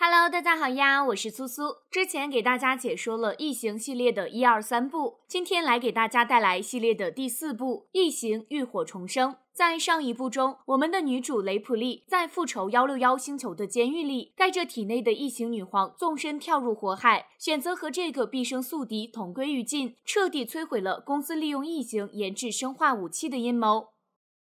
Hello，大家好呀，我是苏苏。之前给大家解说了异形系列的一二三部，今天来给大家带来系列的第四部《异形：浴火重生》。在上一部中，我们的女主雷普利在复仇幺六幺星球的监狱里，带着体内的异形女皇，纵身跳入火海，选择和这个毕生宿敌同归于尽，彻底摧毁了公司利用异形研制生化武器的阴谋。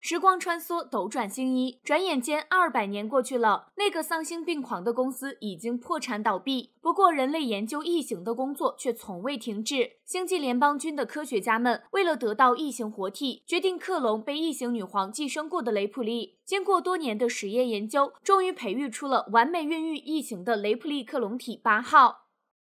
时光穿梭，斗转星移，转眼间二百年过去了。那个丧心病狂的公司已经破产倒闭，不过人类研究异形的工作却从未停止。星际联邦军的科学家们为了得到异形活体，决定克隆被异形女皇寄生过的雷普利。经过多年的实验研究，终于培育出了完美孕育异形的雷普利克隆体八号。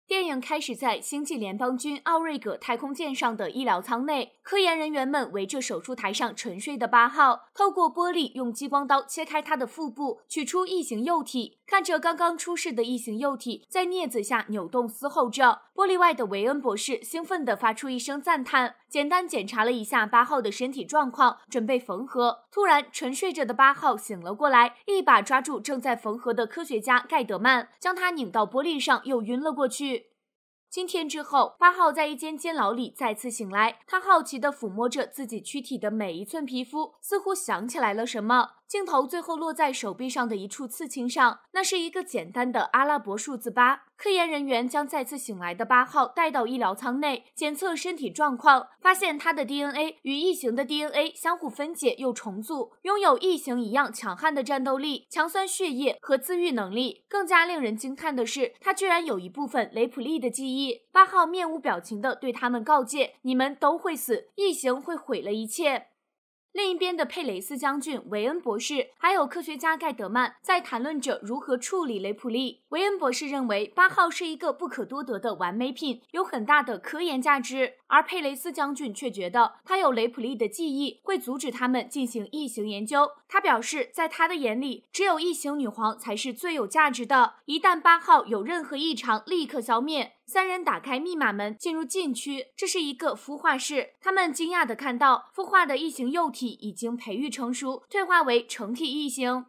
电影开始在星际联邦军奥瑞戈太空舰上的医疗舱内，科研人员们围着手术台上沉睡的八号，透过玻璃用激光刀切开他的腹部，取出异形幼体。看着刚刚出世的异形幼体在镊子下扭动嘶吼着，玻璃外的维恩博士兴奋地发出一声赞叹，简单检查了一下八号的身体状况，准备缝合。突然，沉睡着的八号醒了过来，一把抓住正在缝合的科学家盖德曼，将他拧到玻璃上，又晕了过去。今天之后，八号在一间监牢里再次醒来。他好奇地抚摸着自己躯体的每一寸皮肤，似乎想起来了什么。镜头最后落在手臂上的一处刺青上，那是一个简单的阿拉伯数字八。科研人员将再次醒来的八号带到医疗舱内检测身体状况，发现他的 DNA 与异形的 DNA 相互分解又重组，拥有异形一样强悍的战斗力、强酸血液和自愈能力。更加令人惊叹的是，他居然有一部分雷普利的记忆。八号面无表情的对他们告诫：“你们都会死，异形会毁了一切。”另一边的佩雷斯将军、维恩博士，还有科学家盖德曼在谈论着如何处理雷普利。维恩博士认为八号是一个不可多得的完美品，有很大的科研价值，而佩雷斯将军却觉得他有雷普利的记忆，会阻止他们进行异形研究。他表示，在他的眼里，只有异形女皇才是最有价值的。一旦八号有任何异常，立刻消灭。三人打开密码门，进入禁区。这是一个孵化室，他们惊讶地看到孵化的异形幼体已经培育成熟，退化为成体异形。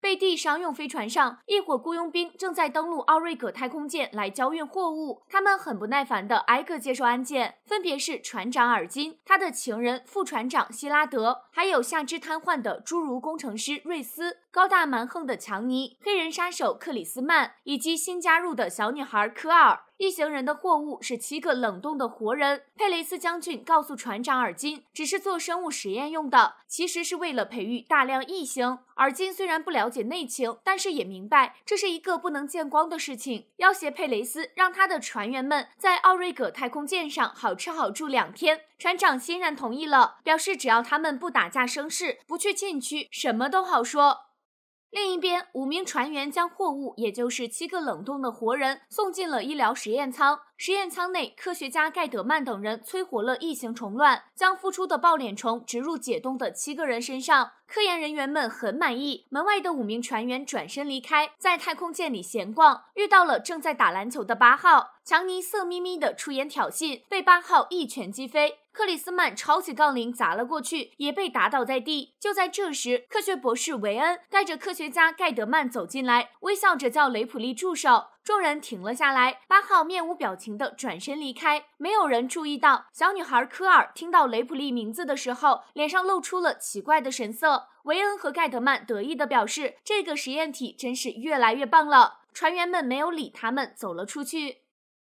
贝蒂商用飞船上，一伙雇佣兵正在登陆奥瑞葛太空舰来交运货物。他们很不耐烦地挨个接受安检，分别是船长尔金、他的情人副船长希拉德，还有下肢瘫痪的侏儒工程师瑞斯。高大蛮横的强尼、黑人杀手克里斯曼以及新加入的小女孩科尔一行人的货物是七个冷冻的活人。佩雷斯将军告诉船长尔金，只是做生物实验用的，其实是为了培育大量异形。尔金虽然不了解内情，但是也明白这是一个不能见光的事情，要挟佩雷斯让他的船员们在奥瑞戈太空舰上好吃好住两天。船长欣然同意了，表示只要他们不打架生事，不去禁区，什么都好说。另一边，五名船员将货物，也就是七个冷冻的活人，送进了医疗实验舱。实验舱内，科学家盖德曼等人催活了异形虫卵，将孵出的抱脸虫植入解冻的七个人身上。科研人员们很满意。门外的五名船员转身离开，在太空舰里闲逛，遇到了正在打篮球的八号强尼，色眯眯的出言挑衅，被八号一拳击飞。克里斯曼抄起杠铃砸了过去，也被打倒在地。就在这时，科学博士维恩带着科学家盖德曼走进来，微笑着叫雷普利助手。众人停了下来。八号面无表情地转身离开，没有人注意到小女孩科尔听到雷普利名字的时候，脸上露出了奇怪的神色。维恩和盖德曼得意地表示，这个实验体真是越来越棒了。船员们没有理他们，走了出去。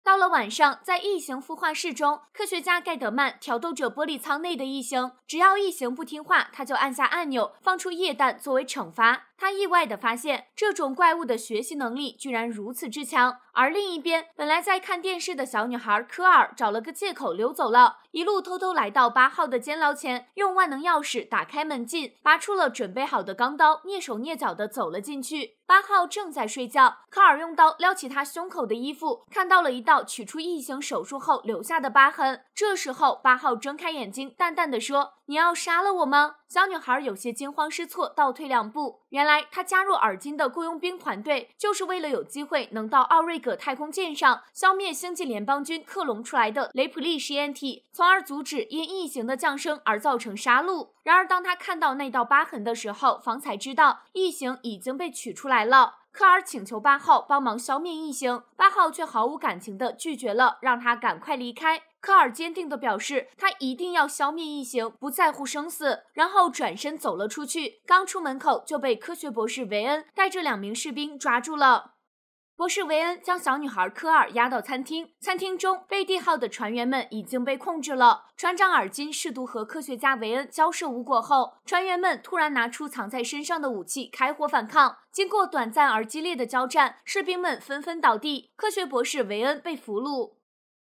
到了晚上，在异形孵化室中，科学家盖德曼挑逗着玻璃舱内的异形。只要异形不听话，他就按下按钮，放出液氮作为惩罚。他意外的发现，这种怪物的学习能力居然如此之强。而另一边，本来在看电视的小女孩科尔找了个借口溜走了，一路偷偷来到八号的监牢前，用万能钥匙打开门禁，拔出了准备好的钢刀，蹑手蹑脚的走了进去。八号正在睡觉，科尔用刀撩起他胸口的衣服，看到了一道取出异形手术后留下的疤痕。这时候，八号睁开眼睛，淡淡的说。你要杀了我吗？小女孩有些惊慌失措，倒退两步。原来她加入尔金的雇佣兵团队，就是为了有机会能到奥瑞格太空舰上消灭星际联邦军克隆出来的雷普利实验体，从而阻止因异形的降生而造成杀戮。然而，当她看到那道疤痕的时候，方才知道异形已经被取出来了。科尔请求八号帮忙消灭异形，八号却毫无感情的拒绝了，让他赶快离开。科尔坚定地表示，他一定要消灭异形，不在乎生死。然后转身走了出去。刚出门口，就被科学博士维恩带着两名士兵抓住了。博士维恩将小女孩科尔押到餐厅。餐厅中，贝蒂号的船员们已经被控制了。船长尔金试图和科学家维恩交涉无果后，船员们突然拿出藏在身上的武器开火反抗。经过短暂而激烈的交战，士兵们纷纷倒地，科学博士维恩被俘虏。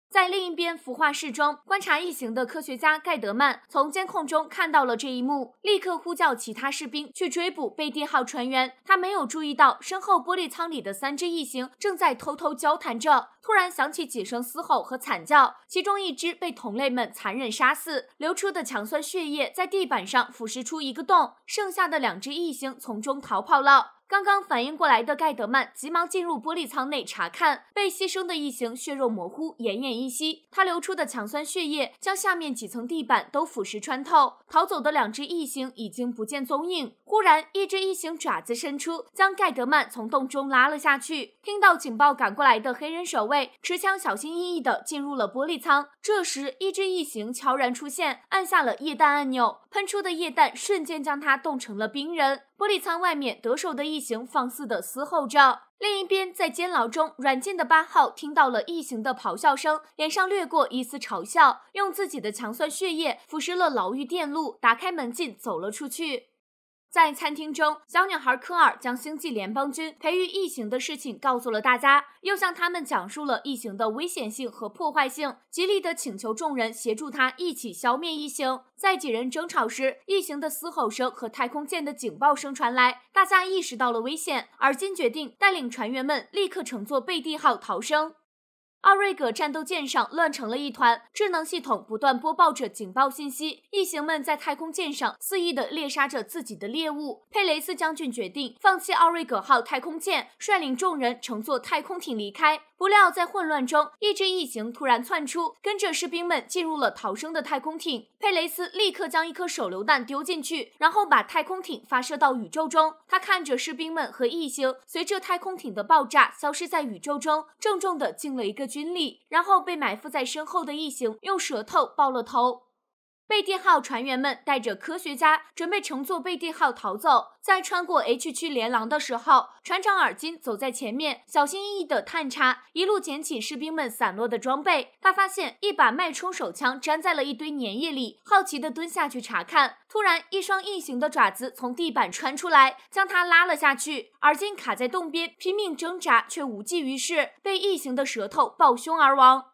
在另一边孵化室中观察异形的科学家盖德曼从监控中看到了这一幕，立刻呼叫其他士兵去追捕贝蒂号船员。他没有注意到身后玻璃舱里的三只异形正在偷偷交谈着。突然响起几声嘶吼和惨叫，其中一只被同类们残忍杀死，流出的强酸血液在地板上腐蚀出一个洞，剩下的两只异形从中逃跑了。刚刚反应过来的盖德曼急忙进入玻璃舱内查看，被牺牲的异形血肉模糊，奄奄一息。他流出的强酸血液将下面几层地板都腐蚀穿透。逃走的两只异形已经不见踪影。忽然，一只异形爪子伸出，将盖德曼从洞中拉了下去。听到警报赶过来的黑人守卫持枪小心翼翼地进入了玻璃舱。这时，一只异形悄然出现，按下了液氮按钮，喷出的液氮瞬间将他冻成了冰人。玻璃舱外面，得手的异形放肆的嘶吼着。另一边，在监牢中软禁的八号听到了异形的咆哮声，脸上掠过一丝嘲笑，用自己的强酸血液腐蚀了牢狱电路，打开门禁，走了出去。在餐厅中，小女孩科尔将星际联邦军培育异形的事情告诉了大家，又向他们讲述了异形的危险性和破坏性，极力的请求众人协助他一起消灭异形。在几人争吵时，异形的嘶吼声和太空舰的警报声传来，大家意识到了危险，而今决定带领船员们立刻乘坐贝蒂号逃生。奥瑞格战斗舰上乱成了一团，智能系统不断播报着警报信息。异形们在太空舰上肆意地猎杀着自己的猎物。佩雷斯将军决定放弃奥瑞格号太空舰，率领众人乘坐太空艇离开。不料，在混乱中，一只异形突然窜出，跟着士兵们进入了逃生的太空艇。佩雷斯立刻将一颗手榴弹丢进去，然后把太空艇发射到宇宙中。他看着士兵们和异形随着太空艇的爆炸消失在宇宙中，郑重地敬了一个军礼，然后被埋伏在身后的异形用舌头爆了头。贝蒂号船员们带着科学家准备乘坐贝蒂号逃走，在穿过 H 区连廊的时候，船长尔金走在前面，小心翼翼的探查，一路捡起士兵们散落的装备。他发现一把脉冲手枪粘在了一堆粘液里，好奇的蹲下去查看，突然一双异形的爪子从地板穿出来，将他拉了下去。尔金卡在洞边拼命挣扎，却无济于事，被异形的舌头抱胸而亡。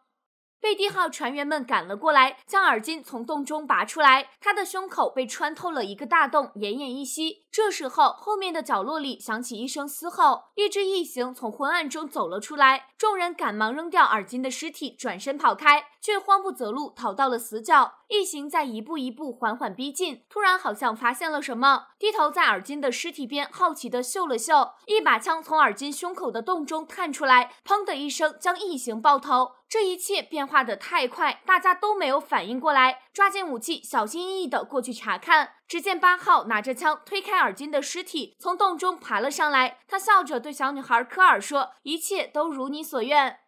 贝蒂号船员们赶了过来，将耳金从洞中拔出来，他的胸口被穿透了一个大洞，奄奄一息。这时候，后面的角落里响起一声嘶吼，一只异形从昏暗中走了出来。众人赶忙扔掉耳金的尸体，转身跑开，却慌不择路，逃到了死角。异形在一步一步缓缓逼近，突然好像发现了什么，低头在耳金的尸体边好奇的嗅了嗅，一把枪从耳金胸口的洞中探出来，砰的一声将异形爆头。这一切变化得太快，大家都没有反应过来，抓紧武器，小心翼翼地过去查看。只见八号拿着枪推开耳金的尸体，从洞中爬了上来。他笑着对小女孩科尔说：“一切都如你所愿。”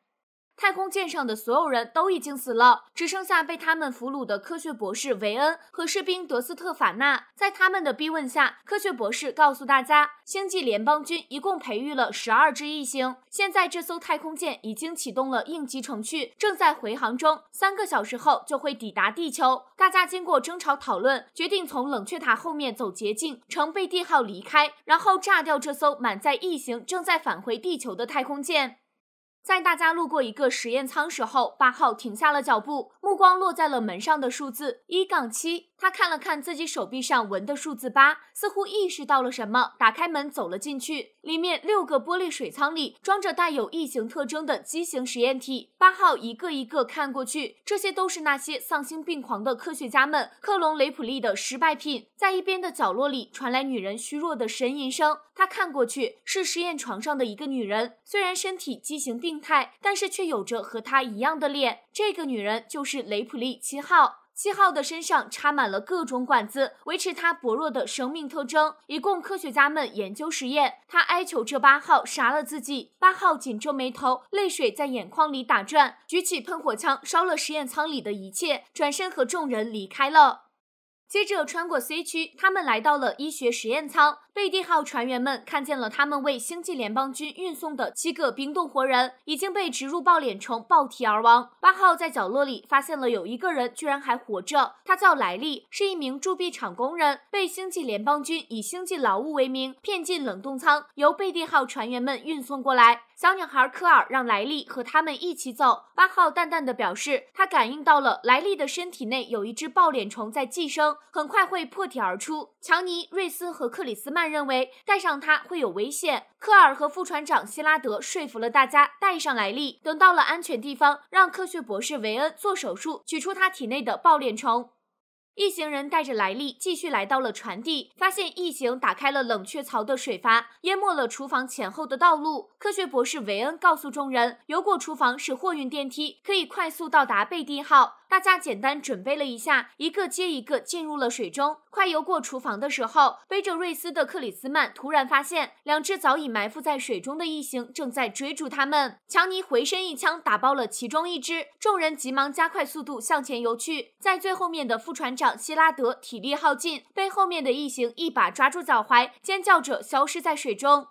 太空舰上的所有人都已经死了，只剩下被他们俘虏的科学博士维恩和士兵德斯特法纳。在他们的逼问下，科学博士告诉大家，星际联邦军一共培育了十二只异形。现在这艘太空舰已经启动了应急程序，正在回航中，三个小时后就会抵达地球。大家经过争吵讨论，决定从冷却塔后面走捷径，乘贝蒂号离开，然后炸掉这艘满载异形正在返回地球的太空舰。在大家路过一个实验舱时候，八号停下了脚步，目光落在了门上的数字一杠七。他看了看自己手臂上纹的数字八，似乎意识到了什么，打开门走了进去。里面六个玻璃水舱里装着带有异形特征的畸形实验体，八号一个一个看过去，这些都是那些丧心病狂的科学家们克隆雷普利的失败品。在一边的角落里传来女人虚弱的呻吟声，他看过去是实验床上的一个女人，虽然身体畸形病。态，但是却有着和他一样的脸。这个女人就是雷普利七号。七号的身上插满了各种管子，维持她薄弱的生命特征，一供科学家们研究实验。她哀求着八号杀了自己。八号紧皱眉头，泪水在眼眶里打转，举起喷火枪烧了实验舱里的一切，转身和众人离开了。接着穿过 C 区，他们来到了医学实验舱。贝蒂号船员们看见了，他们为星际联邦军运送的七个冰冻活人已经被植入爆脸虫爆体而亡。八号在角落里发现了有一个人居然还活着，他叫莱利，是一名铸币厂工人，被星际联邦军以星际劳务为名骗进冷冻舱，由贝蒂号船员们运送过来。小女孩科尔让莱利和他们一起走。八号淡淡的表示，他感应到了莱利的身体内有一只爆脸虫在寄生，很快会破体而出。强尼、瑞斯和克里斯曼。认为带上它会有危险。科尔和副船长希拉德说服了大家带上莱利。等到了安全地方，让科学博士维恩做手术，取出他体内的爆裂虫。一行人带着莱利继续来到了船底，发现异形打开了冷却槽的水阀，淹没了厨房前后的道路。科学博士维恩告诉众人，游过厨房是货运电梯，可以快速到达贝蒂号。大家简单准备了一下，一个接一个进入了水中。快游过厨房的时候，背着瑞斯的克里斯曼突然发现，两只早已埋伏在水中的异形正在追逐他们。强尼回身一枪打爆了其中一只，众人急忙加快速度向前游去。在最后面的副船长希拉德体力耗尽，被后面的异形一把抓住脚踝，尖叫着消失在水中。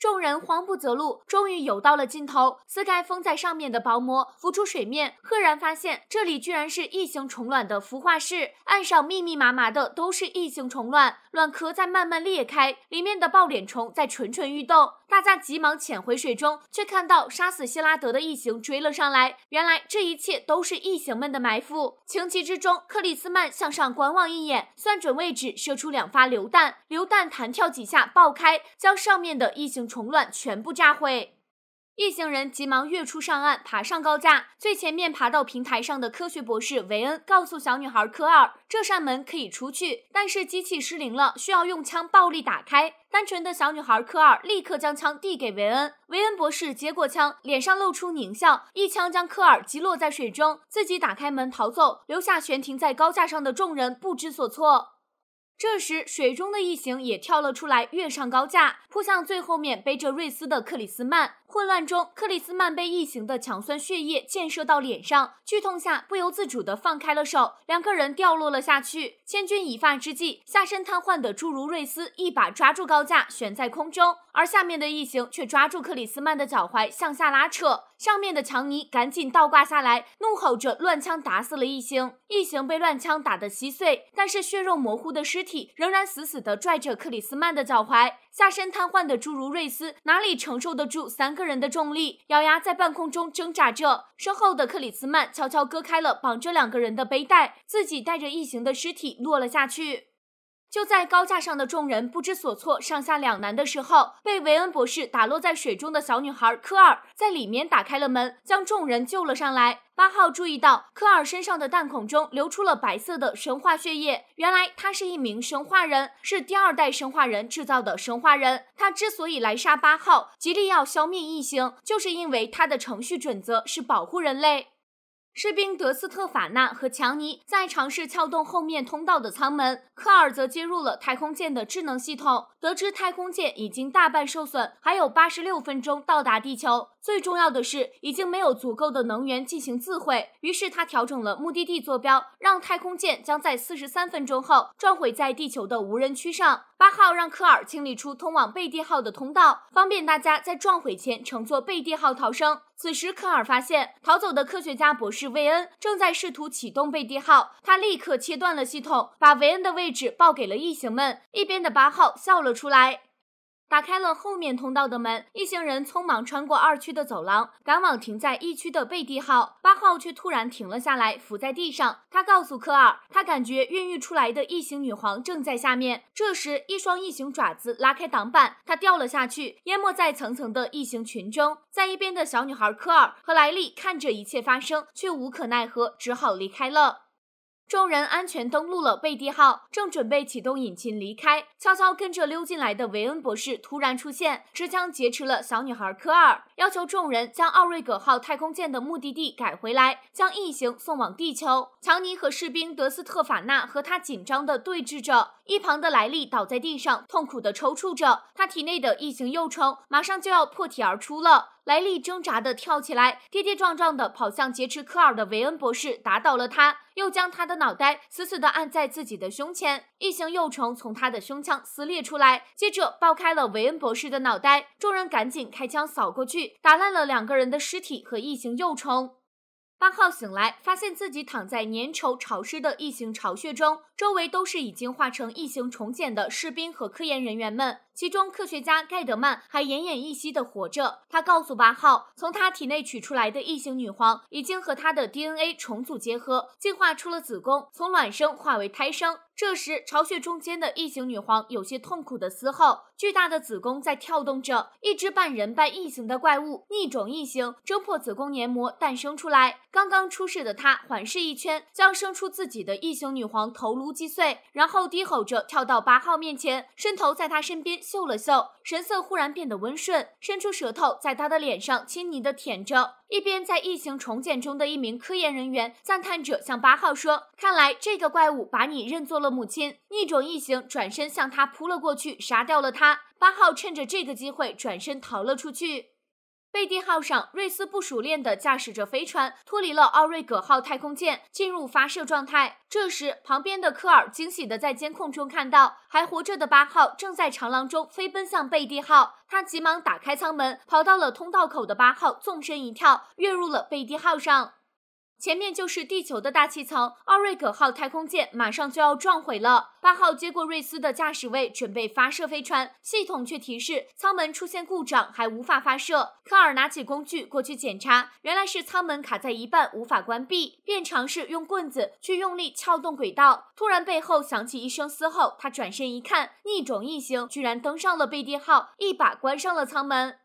众人慌不择路，终于游到了尽头。撕开封在上面的薄膜，浮出水面，赫然发现这里居然是异形虫卵的孵化室。岸上密密麻麻的都是异形虫卵，卵壳在慢慢裂开，里面的抱脸虫在蠢蠢欲动。大家急忙潜回水中，却看到杀死希拉德的异形追了上来。原来这一切都是异形们的埋伏。情急之中，克里斯曼向上观望一眼，算准位置，射出两发榴弹。榴弹弹跳几下，爆开，将上面的异形虫卵全部炸毁。一行人急忙跃出上岸，爬上高架。最前面爬到平台上的科学博士维恩告诉小女孩科尔：“这扇门可以出去，但是机器失灵了，需要用枪暴力打开。”单纯的小女孩科尔立刻将枪递给维恩。维恩博士接过枪，脸上露出狞笑，一枪将科尔击落在水中，自己打开门逃走，留下悬停在高架上的众人不知所措。这时，水中的异形也跳了出来，跃上高架，扑向最后面背着瑞斯的克里斯曼。混乱中，克里斯曼被异形的强酸血液溅射到脸上，剧痛下不由自主的放开了手，两个人掉落了下去。千钧一发之际，下身瘫痪的侏儒瑞斯一把抓住高架悬在空中，而下面的异形却抓住克里斯曼的脚踝向下拉扯。上面的强尼赶紧倒挂下来，怒吼着乱枪打死了异形。异形被乱枪打得稀碎，但是血肉模糊的尸体仍然死死的拽着克里斯曼的脚踝。下身瘫痪的侏儒瑞斯哪里承受得住三个人的重力？咬牙在半空中挣扎着，身后的克里斯曼悄悄割开了绑着两个人的背带，自己带着异形的尸体落了下去。就在高架上的众人不知所措、上下两难的时候，被维恩博士打落在水中的小女孩科尔在里面打开了门，将众人救了上来。八号注意到科尔身上的弹孔中流出了白色的神话血液，原来他是一名神话人，是第二代神话人制造的神话人。他之所以来杀八号，极力要消灭异形，就是因为他的程序准则是保护人类。士兵德斯特法纳和强尼在尝试撬动后面通道的舱门，科尔则接入了太空舰的智能系统，得知太空舰已经大半受损，还有八十六分钟到达地球。最重要的是，已经没有足够的能源进行自毁，于是他调整了目的地坐标，让太空舰将在四十三分钟后撞毁在地球的无人区上。八号让科尔清理出通往贝蒂号的通道，方便大家在撞毁前乘坐贝蒂号逃生。此时，科尔发现逃走的科学家博士韦恩正在试图启动贝蒂号，他立刻切断了系统，把韦恩的位置报给了异形们。一边的八号笑了出来。打开了后面通道的门，一行人匆忙穿过二区的走廊，赶往停在一区的贝蒂号。八号却突然停了下来，伏在地上。他告诉科尔，他感觉孕育出来的异形女皇正在下面。这时，一双异形爪子拉开挡板，他掉了下去，淹没在层层的异形群中。在一边的小女孩科尔和莱利看着一切发生，却无可奈何，只好离开了。众人安全登陆了贝蒂号，正准备启动引擎离开，悄悄跟着溜进来的维恩博士突然出现，持枪劫持了小女孩科尔，要求众人将奥瑞格号太空舰的目的地改回来，将异形送往地球。强尼和士兵德斯特法纳和他紧张的对峙着，一旁的莱利倒在地上，痛苦的抽搐着，他体内的异形幼虫马上就要破体而出了。莱利挣扎地跳起来，跌跌撞撞地跑向劫持科尔的维恩博士，打倒了他，又将他的脑袋死死地按在自己的胸前。异形幼虫从他的胸腔撕裂出来，接着爆开了维恩博士的脑袋。众人赶紧开枪扫过去，打烂了两个人的尸体和异形幼虫。八号醒来，发现自己躺在粘稠潮湿的异形巢穴中，周围都是已经化成异形虫茧的士兵和科研人员们。其中科学家盖德曼还奄奄一息的活着，他告诉八号，从他体内取出来的异形女皇已经和他的 DNA 重组结合，进化出了子宫，从卵生化为胎生。这时巢穴中间的异形女皇有些痛苦的嘶吼，巨大的子宫在跳动着，一只半人半异形的怪物逆种异形挣破子宫黏膜诞生出来。刚刚出世的他环视一圈，将生出自己的异形女皇头颅击碎，然后低吼着跳到八号面前，伸头在他身边。嗅了嗅，神色忽然变得温顺，伸出舌头在他的脸上轻昵的舔着。一边在异形重建中的一名科研人员赞叹着向八号说：“看来这个怪物把你认作了母亲。”逆种异形转身向他扑了过去，杀掉了他。八号趁着这个机会转身逃了出去。贝蒂号上，瑞斯不熟练地驾驶着飞船脱离了奥瑞戈号太空舰，进入发射状态。这时，旁边的科尔惊喜地在监控中看到还活着的八号正在长廊中飞奔向贝蒂号，他急忙打开舱门，跑到了通道口的八号，纵身一跳，跃入了贝蒂号上。前面就是地球的大气层，奥瑞格号太空舰马上就要撞毁了。八号接过瑞斯的驾驶位，准备发射飞船，系统却提示舱门出现故障，还无法发射。科尔拿起工具过去检查，原来是舱门卡在一半，无法关闭，便尝试用棍子去用力撬动轨道。突然背后响起一声嘶吼，他转身一看，逆种异形居然登上了贝蒂号，一把关上了舱门。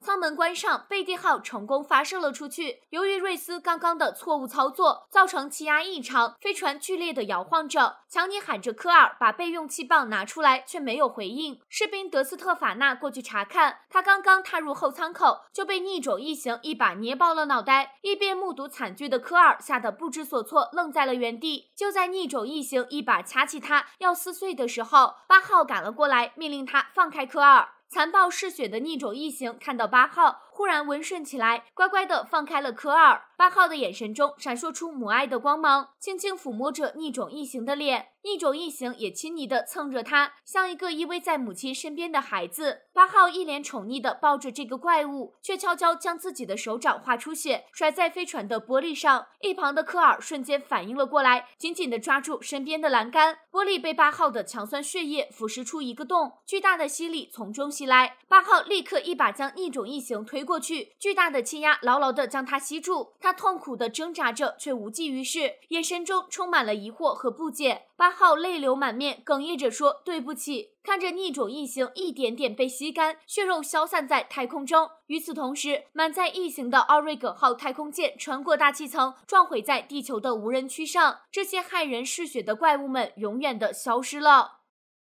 舱门关上，贝蒂号成功发射了出去。由于瑞斯刚刚的错误操作，造成气压异常，飞船剧烈的摇晃着。强尼喊着科尔把备用气棒拿出来，却没有回应。士兵德斯特法纳过去查看，他刚刚踏入后舱口，就被逆种异形一把捏爆了脑袋。一边目睹惨剧的科尔吓得不知所措，愣在了原地。就在逆种异形一把掐起他要撕碎的时候，八号赶了过来，命令他放开科尔。残暴嗜血的逆种异形看到八号忽然温顺起来，乖乖的放开了科二。八号的眼神中闪烁出母爱的光芒，轻轻抚摸着逆种异形的脸，逆种异形也亲昵的蹭着他，像一个依偎在母亲身边的孩子。八号一脸宠溺的抱着这个怪物，却悄悄将自己的手掌划出血，甩在飞船的玻璃上。一旁的科尔瞬间反应了过来，紧紧的抓住身边的栏杆，玻璃被八号的强酸血液腐蚀出一个洞，巨大的吸力从中袭来，八号立刻一把将逆种异形推过去，巨大的气压牢牢的将他吸住。他痛苦地挣扎着，却无济于事，眼神中充满了疑惑和不解。八号泪流满面，哽咽着说：“对不起。”看着逆种异形一点点被吸干，血肉消散在太空中。与此同时，满载异形的奥瑞格号太空舰穿过大气层，撞毁在地球的无人区上。这些骇人嗜血的怪物们，永远的消失了。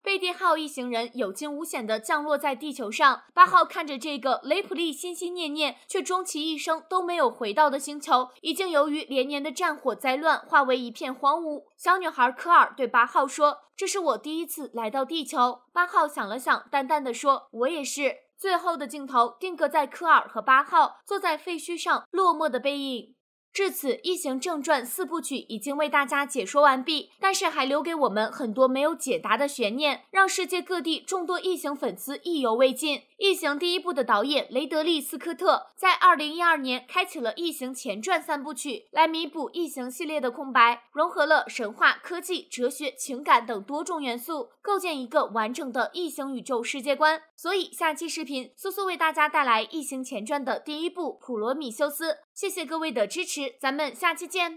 贝蒂号一行人有惊无险地降落在地球上。八号看着这个雷普利心心念念却终其一生都没有回到的星球，已经由于连年的战火灾乱化为一片荒芜。小女孩科尔对八号说：“这是我第一次来到地球。”八号想了想，淡淡的说：“我也是。”最后的镜头定格在科尔和八号坐在废墟上落寞的背影。至此，《异形正传》四部曲已经为大家解说完毕，但是还留给我们很多没有解答的悬念，让世界各地众多异形粉丝意犹未尽。《异形》第一部的导演雷德利·斯科特在二零一二年开启了《异形前传》三部曲，来弥补《异形》系列的空白，融合了神话、科技、哲学、情感等多种元素，构建一个完整的异形宇宙世界观。所以，下期视频苏苏为大家带来《异形前传》的第一部《普罗米修斯》。谢谢各位的支持，咱们下期见。